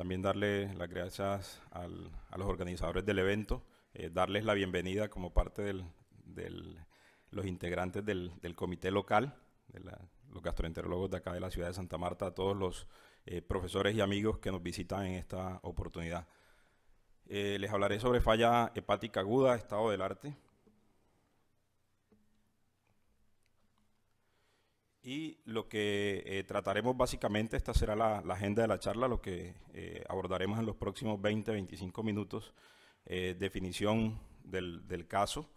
También darle las gracias a los organizadores del evento, eh, darles la bienvenida como parte de los integrantes del, comité local, de la, los gastroenterólogos de acá de la ciudad de Santa Marta, a todos los eh, profesores y amigos que nos visitan en esta oportunidad. Eh, les hablaré sobre falla hepática aguda, estado del arte, Y lo que eh, trataremos básicamente, esta será la, agenda de la charla, lo que eh, abordaremos en los próximos 20-25 minutos, eh, definición del, caso,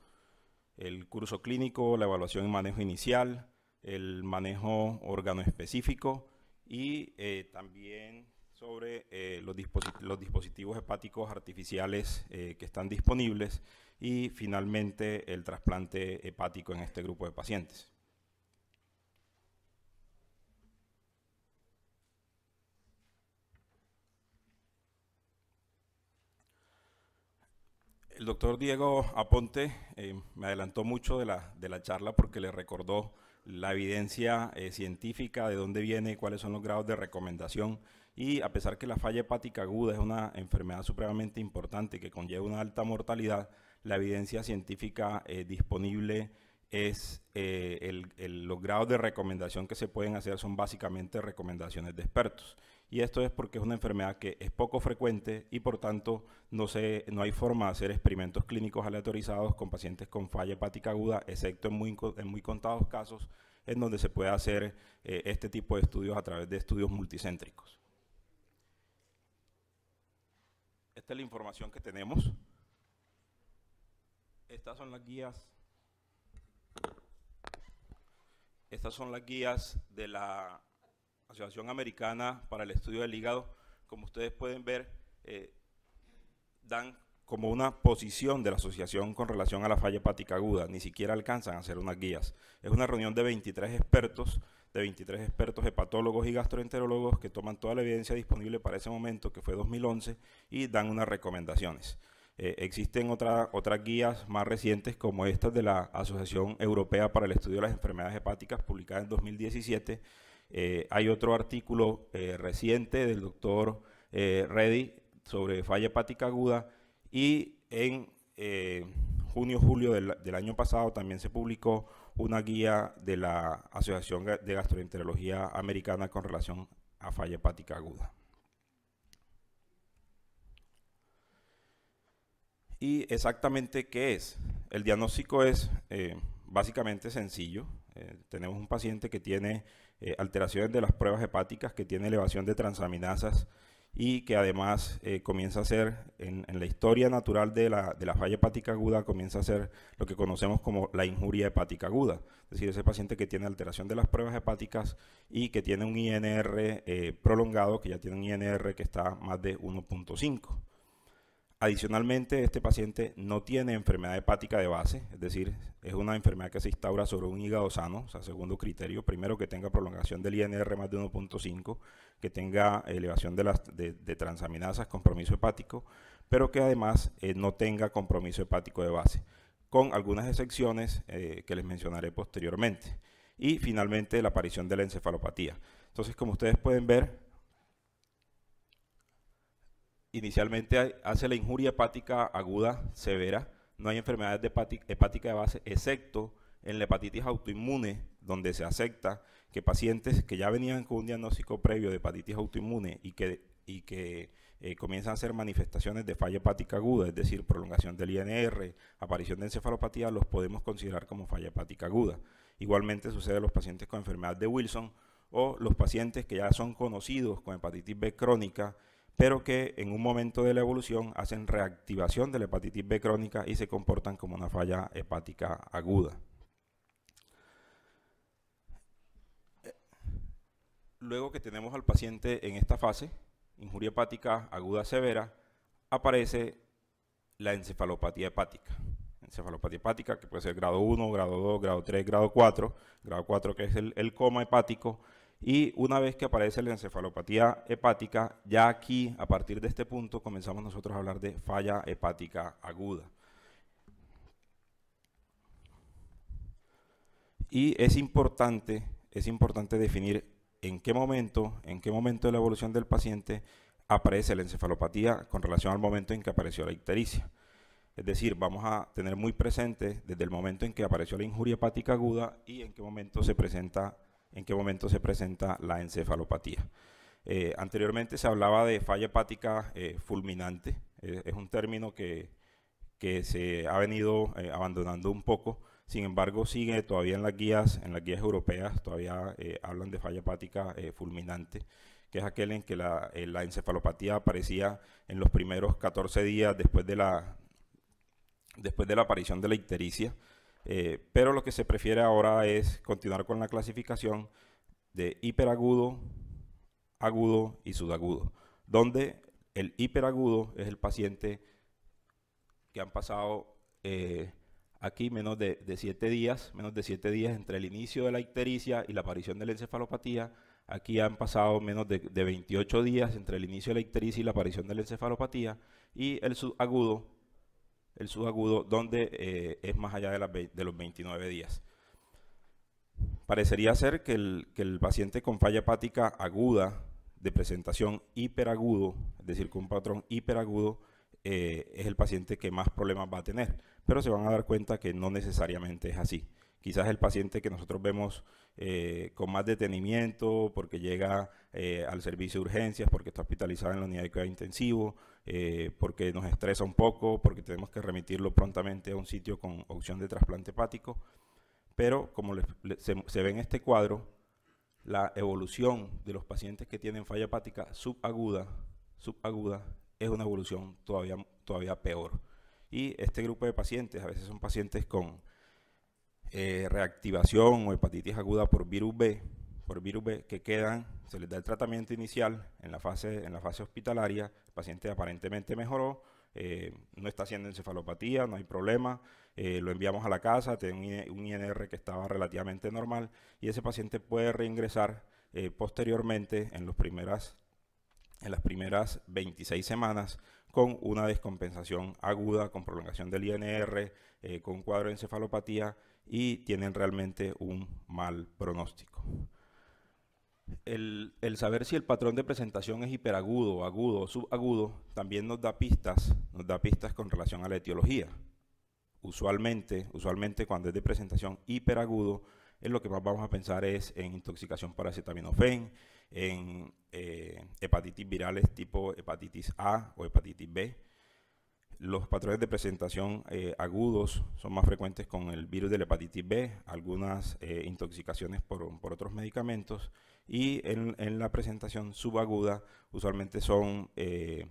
el curso clínico, la evaluación y manejo inicial, el manejo órgano específico y también sobre los, dispositivos hepáticos artificiales que están disponibles y finalmente el trasplante hepático en este grupo de pacientes. el doctor Diego Aponte eh, me adelantó mucho de la, de la, charla porque le recordó la evidencia eh, científica, de dónde viene, cuáles son los grados de recomendación. Y a pesar que la falla hepática aguda es una enfermedad supremamente importante que conlleva una alta mortalidad, la evidencia científica eh, disponible es eh, los grados de recomendación que se pueden hacer son básicamente recomendaciones de expertos. Y esto es porque es una enfermedad que es poco frecuente y por tanto no, se, no hay forma de hacer experimentos clínicos aleatorizados con pacientes con falla hepática aguda, excepto en muy, en muy contados casos en donde se puede hacer eh, este tipo de estudios a través de estudios multicéntricos. Esta es la información que tenemos. Estas son las guías estas son las guías de la Asociación Americana para el Estudio del Hígado. Como ustedes pueden ver, eh, dan como una posición de la asociación con relación a la falla hepática aguda. Ni siquiera alcanzan a hacer unas guías. Es una reunión de 23 expertos, de 23 expertos hepatólogos y gastroenterólogos que toman toda la evidencia disponible para ese momento, que fue 2011, y dan unas recomendaciones. Eh, existen otra, otras guías más recientes como estas de la Asociación Europea para el Estudio de las Enfermedades Hepáticas publicada en 2017. Eh, hay otro artículo eh, reciente del doctor Reddy sobre falla hepática aguda y en junio, julio del, del, año pasado también se publicó una guía de la Asociación de Gastroenterología Americana con relación a falla hepática aguda. ¿Y exactamente qué es? El diagnóstico es eh, básicamente sencillo. Eh, tenemos un paciente que tiene eh, alteraciones de las pruebas hepáticas, que tiene elevación de transaminasas y que además comienza a ser, en, la historia natural de la, de la falla hepática aguda, comienza a ser lo que conocemos como la injuria hepática aguda. Es decir, ese paciente que tiene alteración de las pruebas hepáticas y que tiene un INR prolongado, que ya tiene un INR que está más de 1.5. Adicionalmente, este paciente no tiene enfermedad hepática de base, es decir, es una enfermedad que se instaura sobre un hígado sano, o sea, segundo criterio, primero que tenga prolongación del INR más de 1.5, que tenga elevación de, las, transaminasas, compromiso hepático, pero que además eh, no tenga compromiso hepático de base, con algunas excepciones eh, que les mencionaré posteriormente. Y finalmente, la aparición de la encefalopatía. Entonces, como ustedes pueden ver, inicialmente hace la injuria hepática aguda severa, no hay enfermedades hepáticas de base, excepto en la hepatitis autoinmune, donde se acepta que pacientes que ya venían con un diagnóstico previo de hepatitis autoinmune y que, y que eh, comienzan a hacer manifestaciones de falla hepática aguda, es decir, prolongación del INR, aparición de encefalopatía, los podemos considerar como falla hepática aguda. Igualmente sucede a los pacientes con enfermedad de Wilson o los pacientes que ya son conocidos con hepatitis B crónica pero que en un momento de la evolución hacen reactivación de la hepatitis B crónica y se comportan como una falla hepática aguda. Luego que tenemos al paciente en esta fase, injuria hepática aguda severa, aparece la encefalopatía hepática. Encefalopatía hepática que puede ser grado 1, grado 2, grado 3, grado 4, grado 4 que es el, el coma hepático, y una vez que aparece la encefalopatía hepática, ya aquí, a partir de este punto, comenzamos nosotros a hablar de falla hepática aguda. Y es importante, es importante definir en qué momento, en qué momento de la evolución del paciente aparece la encefalopatía con relación al momento en que apareció la ictericia. Es decir, vamos a tener muy presente desde el momento en que apareció la injuria hepática aguda y en qué momento se presenta en qué momento se presenta la encefalopatía. Eh, anteriormente se hablaba de falla hepática eh, fulminante, eh, es un término que, que se ha venido abandonando un poco, sin embargo sigue todavía en las guías, en las guías europeas todavía hablan de falla hepática fulminante, que es aquel en que la, la, encefalopatía aparecía en los primeros 14 días después de la, después de la aparición de la ictericia, eh, pero lo que se prefiere ahora es continuar con la clasificación de hiperagudo, agudo y subagudo, donde el hiperagudo es el paciente que han pasado eh, aquí menos de, 7 siete días, menos de siete días entre el inicio de la ictericia y la aparición de la encefalopatía. Aquí han pasado menos de, de 28 días entre el inicio de la ictericia y la aparición de la encefalopatía. Y el subagudo el subagudo, donde eh, es más allá de, los 29 días. Parecería ser que el, paciente con falla hepática aguda, de presentación hiperagudo, es decir, con un patrón hiperagudo, eh, es el paciente que más problemas va a tener, pero se van a dar cuenta que no necesariamente es así quizás el paciente que nosotros vemos eh, con más detenimiento, porque llega eh, al servicio de urgencias, porque está hospitalizado en la unidad de cuidado intensivo, eh, porque nos estresa un poco, porque tenemos que remitirlo prontamente a un sitio con opción de trasplante hepático. Pero como se, ve en este cuadro, la evolución de los pacientes que tienen falla hepática subaguda, subaguda es una evolución todavía, todavía peor. Y este grupo de pacientes, a veces son pacientes con eh, reactivación o hepatitis aguda por virus B, por virus B que quedan, se les da el tratamiento inicial en la fase, en la fase hospitalaria, el paciente aparentemente mejoró, eh, no está haciendo encefalopatía, no hay problema, eh, lo enviamos a la casa, tiene un, INR que estaba relativamente normal y ese paciente puede reingresar posteriormente en, los primeras, en las primeras 26 semanas con una descompensación aguda, con prolongación del INR, con cuadro de encefalopatía y tienen realmente un mal pronóstico. El, saber si el patrón de presentación es hiperagudo, agudo o subagudo también nos da pistas, nos da pistas con relación a la etiología. Usualmente, usualmente cuando es de presentación hiperagudo, es lo que más vamos a pensar es en intoxicación por acetaminofén, en eh, hepatitis virales tipo hepatitis A o hepatitis B, los patrones de presentación eh, agudos son más frecuentes con el virus de la hepatitis B, algunas eh, intoxicaciones por, otros medicamentos y en, la presentación subaguda usualmente son eh,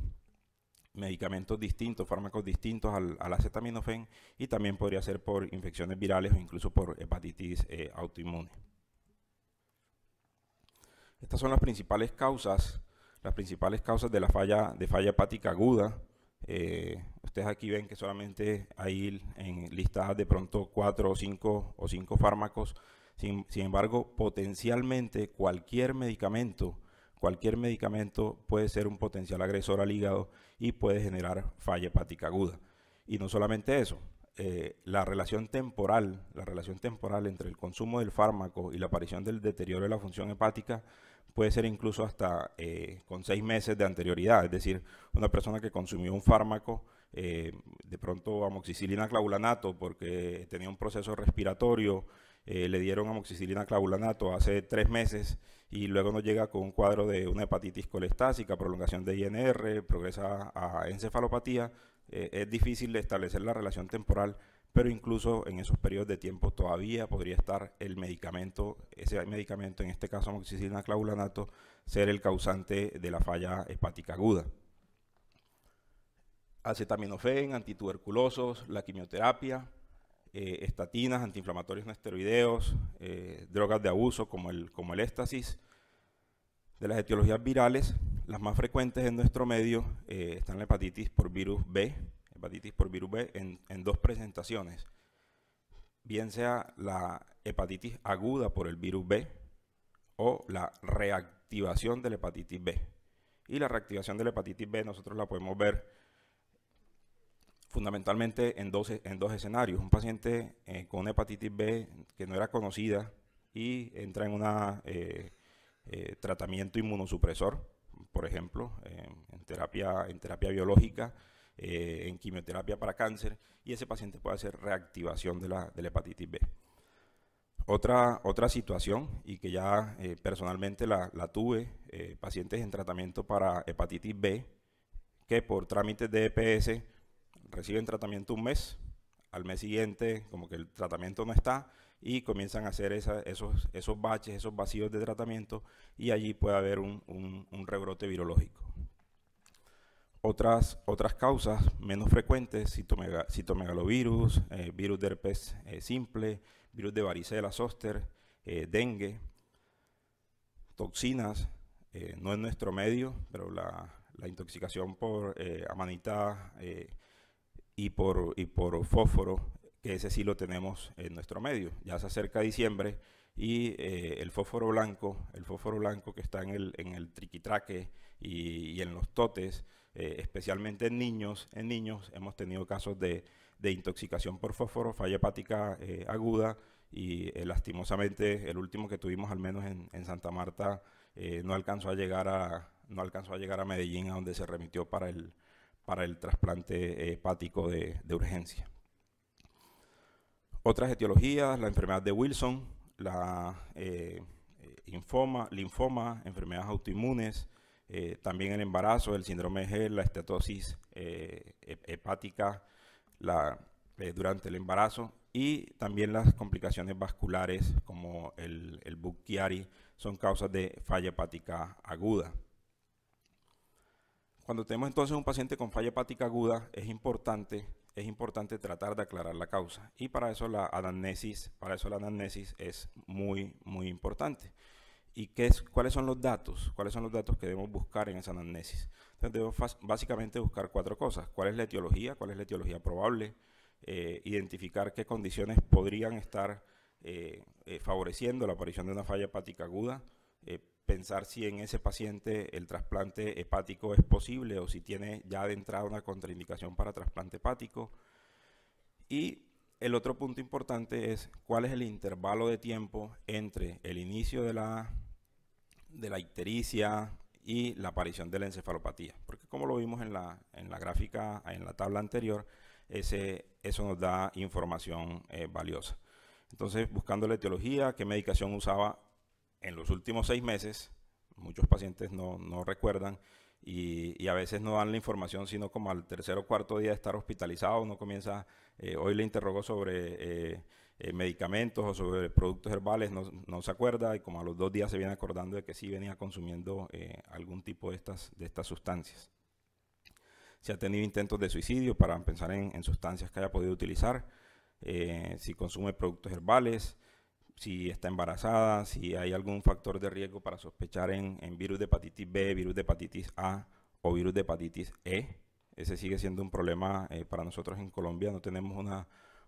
medicamentos distintos, fármacos distintos al, acetaminofen acetaminofén y también podría ser por infecciones virales o incluso por hepatitis autoinmune. Estas son las principales causas, las principales causas de la falla, de falla hepática aguda. Eh, ustedes aquí ven que solamente hay en listadas de pronto cuatro o cinco o cinco fármacos. Sin, embargo, potencialmente cualquier medicamento, cualquier medicamento puede ser un potencial agresor al hígado y puede generar falla hepática aguda. Y no solamente eso, eh, la relación temporal, la relación temporal entre el consumo del fármaco y la aparición del deterioro de la función hepática puede ser incluso hasta eh, con seis meses de anterioridad, es decir, una persona que consumió un fármaco, eh, de pronto amoxicilina clavulanato porque tenía un proceso respiratorio, eh, le dieron amoxicilina clavulanato hace tres meses y luego nos llega con un cuadro de una hepatitis colestásica, prolongación de INR, progresa a encefalopatía, es difícil establecer la relación temporal pero incluso en esos periodos de tiempo todavía podría estar el medicamento, ese medicamento, en este caso amoxicilina clavulanato, ser el causante de la falla hepática aguda. Acetaminofén, antituberculosos, la quimioterapia, eh, estatinas, antiinflamatorios no esteroideos, eh, drogas de abuso como el, como el éxtasis. De las etiologías virales, las más frecuentes en nuestro medio eh, están la hepatitis por virus B, hepatitis por virus B en, dos presentaciones, bien sea la hepatitis aguda por el virus B o la reactivación de la hepatitis B. Y la reactivación de la hepatitis B nosotros la podemos ver fundamentalmente en dos, e, en dos escenarios. Un paciente eh, con hepatitis B que no era conocida y entra en un eh, eh, tratamiento inmunosupresor, por ejemplo, en terapia, en terapia biológica, eh, en quimioterapia para cáncer, y ese paciente puede hacer reactivación de la, de hepatitis B. Otra, otra situación, y que ya eh, personalmente la, tuve, eh, pacientes en tratamiento para hepatitis B, que por trámites de EPS reciben tratamiento un mes, al mes siguiente como que el tratamiento no está, y comienzan a hacer esos, esos baches, esos vacíos de tratamiento y allí puede haber un, rebrote virológico otras, causas menos frecuentes, citomegalovirus, eh, virus de herpes eh, simple, virus de varicela zoster, eh, dengue, toxinas, no es nuestro medio, pero la, intoxicación por amanita y, por, y por fósforo, que ese sí lo tenemos en nuestro medio. Ya se acerca diciembre y el fósforo blanco, el fósforo blanco que está en el, triquitraque y en los totes, eh, especialmente en niños, en niños hemos tenido casos de, intoxicación por fósforo, falla hepática eh, aguda y eh, lastimosamente el último que tuvimos al menos en, Santa Marta no alcanzó a llegar a no alcanzó a llegar a Medellín a donde se remitió para el para el trasplante hepático de, urgencia. Otras etiologías, la enfermedad de Wilson, la linfoma, linfoma, enfermedades autoinmunes, eh, también el embarazo, el síndrome de la estetosis eh, hepática eh, durante el embarazo y también las complicaciones vasculares como el, el Bucchiari son causas de falla hepática aguda. Cuando tenemos entonces un paciente con falla hepática aguda, es importante, es importante tratar de aclarar la causa. Y para eso la anamnesis, para eso la anamnesis es muy, muy importante y qué es, cuáles son los datos, cuáles son los datos que debemos buscar en esa anamnesis. Entonces debemos básicamente buscar cuatro cosas. ¿Cuál es la etiología? ¿Cuál es la etiología probable? Eh, identificar qué condiciones podrían estar eh, eh, favoreciendo la aparición de una falla hepática aguda. pensar si en ese paciente el trasplante hepático es posible o si tiene ya de entrada una contraindicación para trasplante hepático. Y el otro punto importante es cuál es el intervalo de tiempo entre el inicio de la, de la ictericia y la aparición de la encefalopatía. Porque como lo vimos en la, en la gráfica, en la tabla anterior, ese, eso nos da información eh, valiosa. Entonces, buscando la etiología, qué medicación usaba en los últimos seis meses, muchos pacientes no, recuerdan, y, y, a veces no dan la información, sino como al tercer o cuarto día de estar hospitalizado, uno comienza eh, hoy le interrogó sobre eh, eh, medicamentos o sobre productos herbales, no, se acuerda y como a los dos días se viene acordando de que sí venía consumiendo algún tipo de estas, de estas sustancias. Si ha tenido intentos de suicidio para pensar en, sustancias que haya podido utilizar, si consume productos herbales, si está embarazada, si hay algún factor de riesgo para sospechar en, en virus de hepatitis B, virus de hepatitis A o virus de hepatitis E. Ese sigue siendo un problema eh, para nosotros en Colombia. No tenemos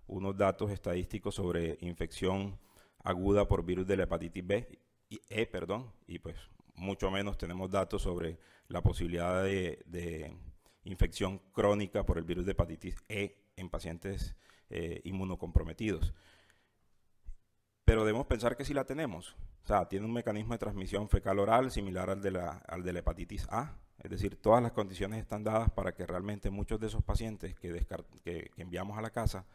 unos datos estadísticos sobre infección aguda por virus de la hepatitis B, y, E, perdón, y pues mucho menos tenemos datos sobre la posibilidad de, infección crónica por el virus de hepatitis E en pacientes eh, inmunocomprometidos. Pero debemos pensar que sí la tenemos. O sea, tiene un mecanismo de transmisión fecal oral similar al de la, al de la hepatitis A, es decir, todas las condiciones están dadas para que realmente muchos de esos pacientes que, enviamos a la casa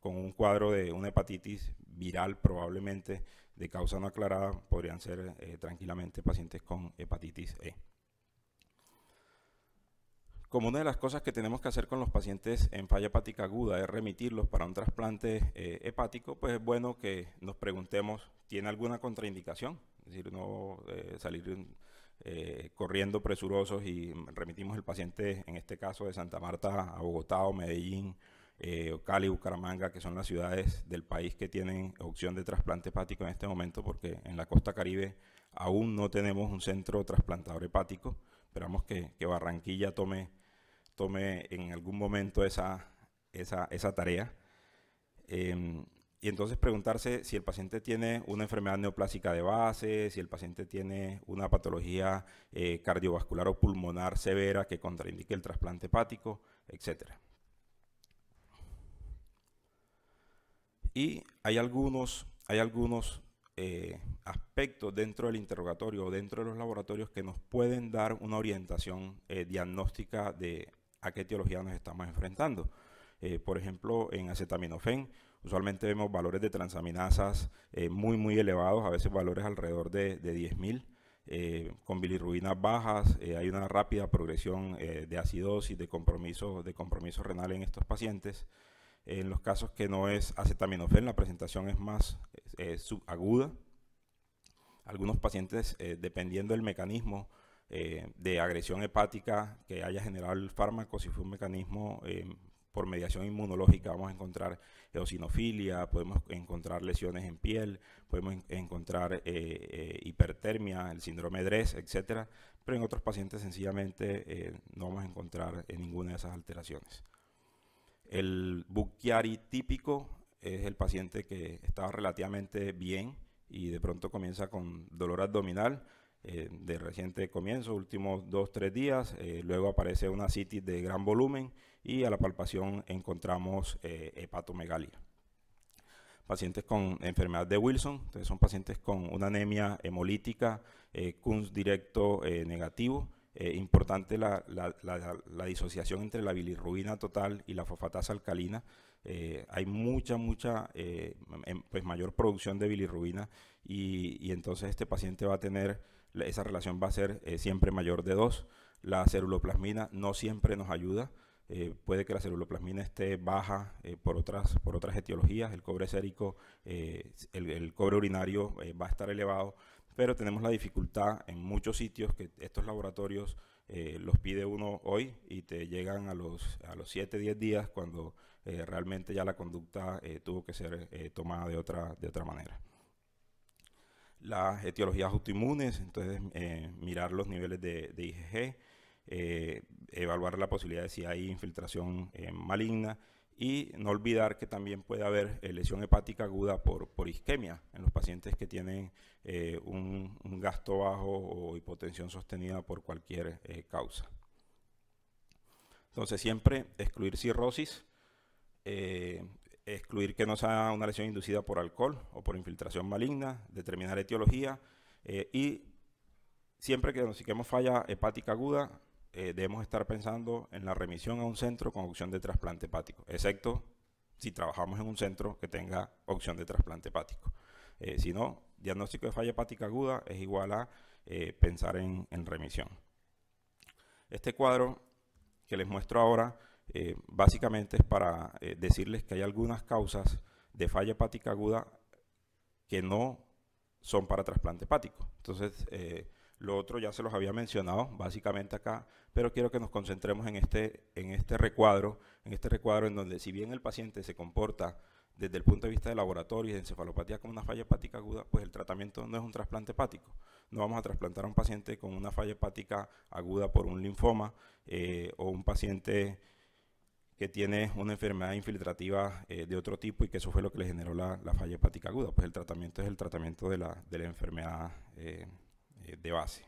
con un cuadro de una hepatitis viral probablemente de causa no aclarada podrían ser eh, tranquilamente pacientes con hepatitis E. Como una de las cosas que tenemos que hacer con los pacientes en falla hepática aguda es remitirlos para un trasplante eh, hepático, pues es bueno que nos preguntemos, ¿tiene alguna contraindicación? Es decir, no eh, salir eh, corriendo presurosos y remitimos el paciente, en este caso, de Santa Marta a Bogotá Medellín, eh, Cali, Bucaramanga, que son las ciudades del país que tienen opción de trasplante hepático en este momento, porque en la costa caribe aún no tenemos un centro trasplantador hepático. Esperamos que, Barranquilla tome, tome en algún momento esa, esa, tarea. Em, y entonces preguntarse si el paciente tiene una enfermedad neoplásica de base, si el paciente tiene una patología eh, cardiovascular o pulmonar severa que contraindique el trasplante hepático, etc. Y hay algunos, hay algunos eh, aspectos dentro del interrogatorio o dentro de los laboratorios que nos pueden dar una orientación eh, diagnóstica de a qué etiología nos estamos enfrentando. por ejemplo, en acetaminofén, Usualmente vemos valores de transaminasas eh, muy, muy elevados, a veces valores alrededor de, 10.000. Eh, con bilirrubinas bajas, eh, hay una rápida progresión de acidosis, de compromiso, de compromiso renal en estos pacientes. en los casos que no es acetaminofén, la presentación es más subaguda. Algunos pacientes, dependiendo del mecanismo de agresión hepática que haya generado el fármaco, si fue un mecanismo por mediación inmunológica vamos a encontrar eosinofilia, podemos encontrar lesiones en piel, podemos encontrar eh, eh, hipertermia, el síndrome DRES, etcétera, pero en otros pacientes sencillamente eh, no vamos a encontrar ninguna de esas alteraciones. El Bucchiari típico es el paciente que está relativamente bien y de pronto comienza con dolor abdominal, de reciente comienzo, últimos dos, tres días. luego aparece una citis de gran volumen y a la palpación encontramos eh, hepatomegalia. Pacientes con enfermedad de Wilson, son pacientes con una anemia hemolítica, eh, directo eh, negativo, eh, importante la, disociación entre la bilirrubina total y la fosfatasa alcalina. hay mucha, mucha, em, pues mayor producción de bilirrubina y, entonces este paciente va a tener, esa relación va a ser siempre mayor de 2. La ceruloplasmina no siempre nos ayuda. Eh, puede que la celuloplasmina esté baja eh, por, otras, por otras etiologías, el cobre sérico, eh, el, cobre urinario va a estar elevado, pero tenemos la dificultad en muchos sitios que estos laboratorios los pide uno hoy y te llegan a los, a los 7, 10 días cuando realmente ya la conducta tuvo que ser tomada de otra, de otra manera las etiologías autoinmunes, entonces mirar los niveles de IgG, eh, evaluar la posibilidad de si hay infiltración eh, maligna y no olvidar que también puede haber eh, lesión hepática aguda por, por, isquemia en los pacientes que tienen un, gasto bajo o hipotensión sostenida por cualquier causa. Entonces siempre excluir cirrosis, excluir que no sea una lesión inducida por alcohol o por infiltración maligna, determinar etiología y siempre que nos quemos falla hepática aguda, eh, debemos estar pensando en la remisión a un centro con opción de trasplante hepático, excepto si trabajamos en un centro que tenga opción de trasplante hepático. Eh, si no, diagnóstico de falla hepática aguda es igual a eh, pensar en, en, remisión. Este cuadro que les muestro ahora básicamente es para decirles que hay algunas causas de falla hepática aguda que no son para trasplante hepático. Entonces, lo otro ya se los había mencionado básicamente acá, pero quiero que nos concentremos en este, en este recuadro, en este recuadro en donde si bien el paciente se comporta desde el punto de vista de laboratorio y de encefalopatía con una falla hepática aguda, pues el tratamiento no es un trasplante hepático. No vamos a trasplantar a un paciente con una falla hepática aguda por un linfoma eh, o un paciente que tiene una enfermedad infiltrativa eh, de otro tipo y que eso fue lo que le generó la, falla hepática aguda. Pues el tratamiento es el tratamiento de la, enfermedad eh, eh, de base.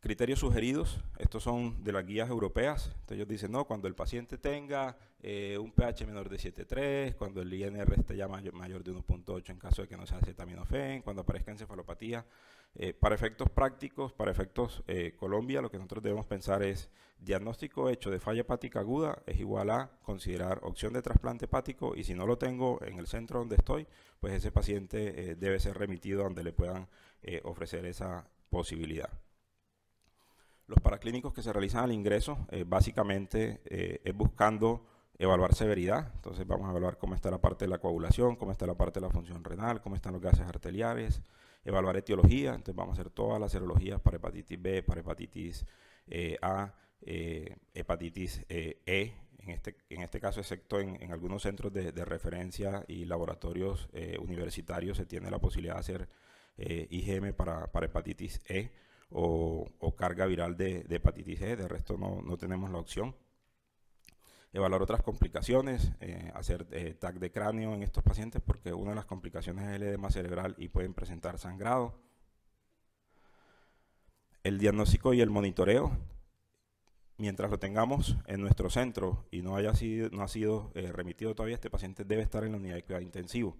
criterios sugeridos, estos son de las guías europeas, entonces ellos dicen, no, cuando el paciente tenga eh, un pH menor de 7.3, cuando el INR esté ya mayor, de 1.8 en caso de que no sea acetaminofén, cuando aparezca encefalopatía, eh, para efectos prácticos, para efectos eh, Colombia, lo que nosotros debemos pensar es diagnóstico hecho de falla hepática aguda es igual a considerar opción de trasplante hepático y si no lo tengo en el centro donde estoy, pues ese paciente eh, debe ser remitido donde le puedan ofrecer esa posibilidad. Los paraclínicos que se realizan al ingreso básicamente es buscando evaluar severidad. Entonces vamos a evaluar cómo está la parte de la coagulación, cómo está la parte de la función renal, cómo están los gases arteriales, evaluar etiología, entonces vamos a hacer todas las serologías para hepatitis B, para hepatitis eh, A, eh, hepatitis eh, E, en este, en este caso, excepto en, algunos centros de, referencia y laboratorios universitarios, se tiene la posibilidad de hacer IgM para, hepatitis E o, carga viral de, hepatitis E, de resto no, no tenemos la opción evaluar otras complicaciones, eh, hacer eh, tag de cráneo en estos pacientes porque una de las complicaciones es el edema cerebral y pueden presentar sangrado. El diagnóstico y el monitoreo, mientras lo tengamos en nuestro centro y no, haya sido, no ha sido eh, remitido todavía, este paciente debe estar en la unidad de cuidado intensivo.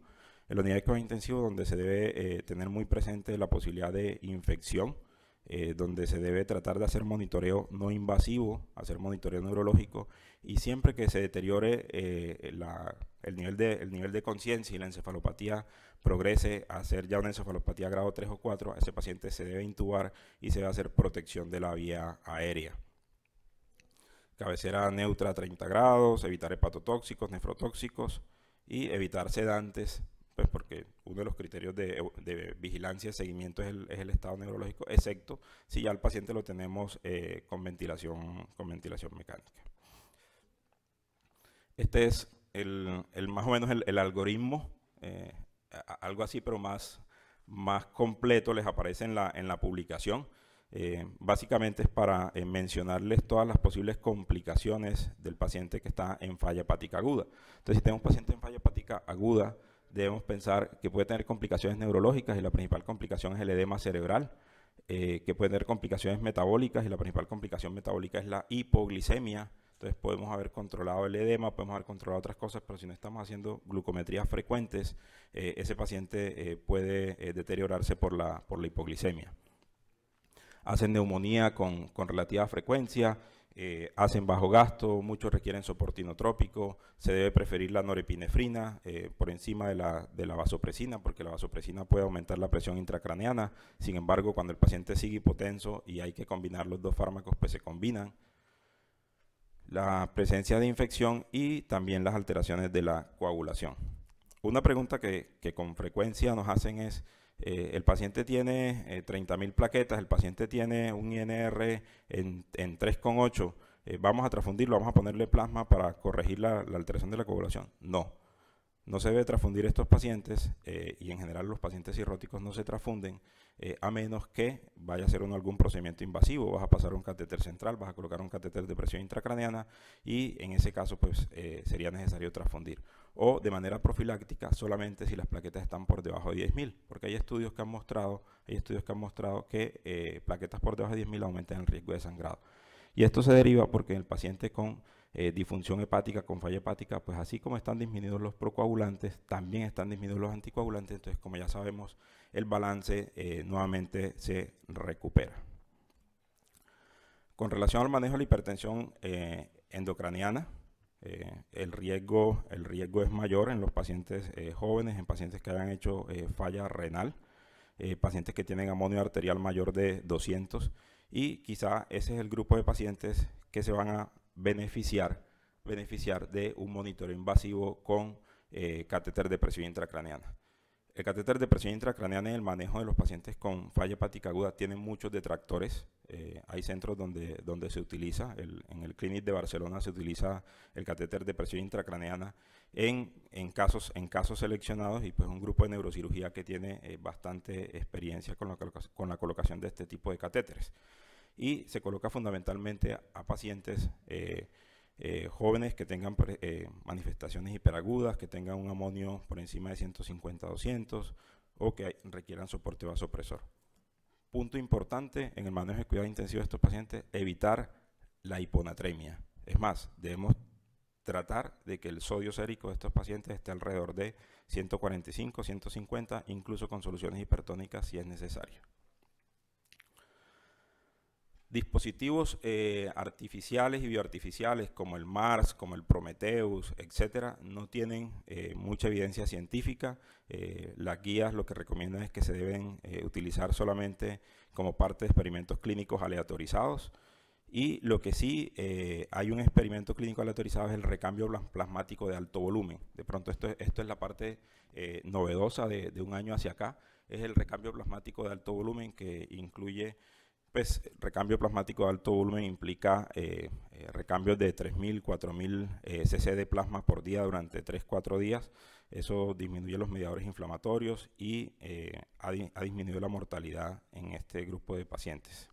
En la unidad de cuidado intensivo donde se debe tener muy presente la posibilidad de infección, eh, donde se debe tratar de hacer monitoreo no invasivo, hacer monitoreo neurológico, y siempre que se deteriore eh, el nivel de, conciencia y la encefalopatía progrese a ser ya una encefalopatía grado 3 o 4, ese paciente se debe intubar y se debe hacer protección de la vía aérea. Cabecera neutra a 30 grados, evitar hepatotóxicos, nefrotóxicos y evitar sedantes pues porque uno de los criterios de, vigilancia y seguimiento es el, es el, estado neurológico, excepto si ya el paciente lo tenemos eh, con, ventilación, con ventilación mecánica. Este es el, el más o menos el, algoritmo, eh, algo así, pero más, más completo les aparece en la, en la publicación. Eh, básicamente es para mencionarles todas las posibles complicaciones del paciente que está en falla hepática aguda. Entonces, si tenemos un paciente en falla hepática aguda, debemos pensar que puede tener complicaciones neurológicas y la principal complicación es el edema cerebral, eh, que puede tener complicaciones metabólicas y la principal complicación metabólica es la hipoglicemia. Entonces podemos haber controlado el edema, podemos haber controlado otras cosas, pero si no estamos haciendo glucometrías frecuentes, eh, ese paciente eh, puede deteriorarse por la, por la hipoglicemia. Hacen neumonía con, con relativa frecuencia, eh, hacen bajo gasto, muchos requieren soporte inotrópico, se debe preferir la norepinefrina eh, por encima de la, vasopresina, porque la vasopresina puede aumentar la presión intracraneana, sin embargo, cuando el paciente sigue hipotenso y hay que combinar los dos fármacos, pues se combinan. La presencia de infección y también las alteraciones de la coagulación. Una pregunta que, que con frecuencia nos hacen es, eh, el paciente tiene 30.000 eh, plaquetas, el paciente tiene un INR en, 3,8, eh, vamos a transfundirlo, vamos a ponerle plasma para corregir la, la, alteración de la coagulación. No, no se debe transfundir estos pacientes y en general los pacientes cirróticos no se transfunden eh, a menos que vaya a ser algún procedimiento invasivo, vas a pasar un catéter central, vas a colocar un catéter de presión intracraneana y en ese caso pues eh, sería necesario transfundir. O de manera profiláctica solamente si las plaquetas están por debajo de 10.000, porque hay estudios que han mostrado, hay estudios que han mostrado que eh, plaquetas por debajo de 10.000 aumentan el riesgo de sangrado. Y esto se deriva porque el paciente con eh, difunción disfunción hepática con falla hepática, pues así como están disminuidos los procoagulantes, también están disminuidos los anticoagulantes, entonces como ya sabemos, el balance eh, nuevamente se recupera. Con relación al manejo de la hipertensión eh, endocraniana, el, riesgo, el riesgo es mayor en los pacientes jóvenes, en pacientes que hayan hecho falla renal, pacientes que tienen amonio arterial mayor de 200 y quizá ese es el grupo de pacientes que se van a beneficiar, beneficiar de un monitoreo invasivo con eh, catéter de presión intracraneana. El catéter de presión intracraneana en el manejo de los pacientes con falla hepática aguda tiene muchos detractores. Eh, hay centros donde, donde se utiliza, en el Clinic de Barcelona se utiliza el catéter de presión intracraneana en, casos, en casos seleccionados y pues un grupo de neurocirugía que tiene eh, bastante experiencia con la colocación de este tipo de catéteres y se coloca fundamentalmente a, pacientes eh, eh, jóvenes que tengan eh, manifestaciones hiperagudas, que tengan un amonio por encima de 150-200 o que requieran soporte vasopresor. Punto importante en el manejo de cuidado intensivo de estos pacientes, evitar la hiponatremia. Es más, debemos tratar de que el sodio sérico de estos pacientes esté alrededor de 145, 150, incluso con soluciones hipertónicas si es necesario dispositivos eh, artificiales y bioartificiales como el Mars, como el Prometheus, etcétera, no tienen eh, mucha evidencia científica. Eh, las guías lo que recomiendan es que se deben utilizar solamente como parte de experimentos clínicos aleatorizados. Y lo que sí hay un experimento clínico aleatorizado es el recambio plasmático de alto volumen. De pronto esto, esto es la parte novedosa de un año hacia acá, es el recambio plasmático de alto volumen que incluye pues recambio plasmático de alto volumen implica eh, eh, recambios de 3.000, 4.000 eh, cc de plasma por día durante 3-4 días. Eso disminuye los mediadores inflamatorios y ha, disminuido la mortalidad en este grupo de pacientes.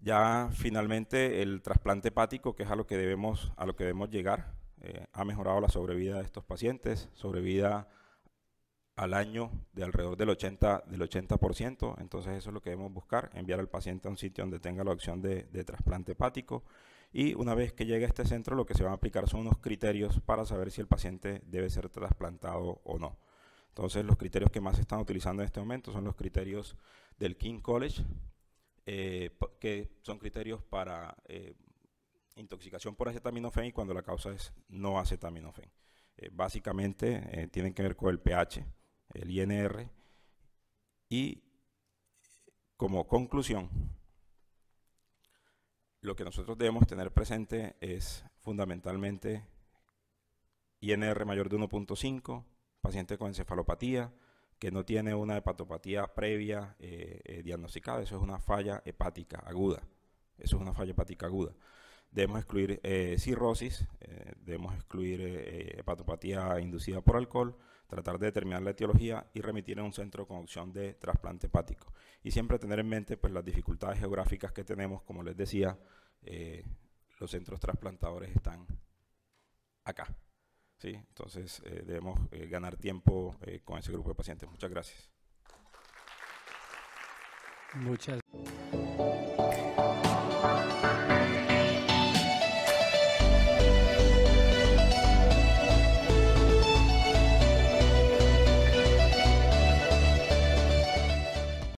Ya finalmente el trasplante hepático, que es a lo que debemos, a lo que debemos llegar, ha mejorado la sobrevida de estos pacientes, sobrevida al año de alrededor del 80%, del 80%, entonces eso es lo que debemos buscar, enviar al paciente a un sitio donde tenga la opción de, de trasplante hepático y una vez que llegue a este centro lo que se van a aplicar son unos criterios para saber si el paciente debe ser trasplantado o no. Entonces los criterios que más se están utilizando en este momento son los criterios del King College, eh, que son criterios para eh, intoxicación por acetaminofén y cuando la causa es no acetaminofén. Eh, básicamente tienen que ver con el pH el INR, y como conclusión, lo que nosotros debemos tener presente es fundamentalmente INR mayor de 1.5, paciente con encefalopatía, que no tiene una hepatopatía previa eh, eh, diagnosticada, eso es una falla hepática aguda. Eso es una falla hepática aguda. Debemos excluir eh, cirrosis, debemos excluir hepatopatía inducida por alcohol, tratar de determinar la etiología y remitir a un centro con opción de trasplante hepático. Y siempre tener en mente pues, las dificultades geográficas que tenemos, como les decía, eh, los centros trasplantadores están acá. ¿sí? Entonces eh, debemos eh, ganar tiempo con ese grupo de pacientes. Muchas gracias. Muchas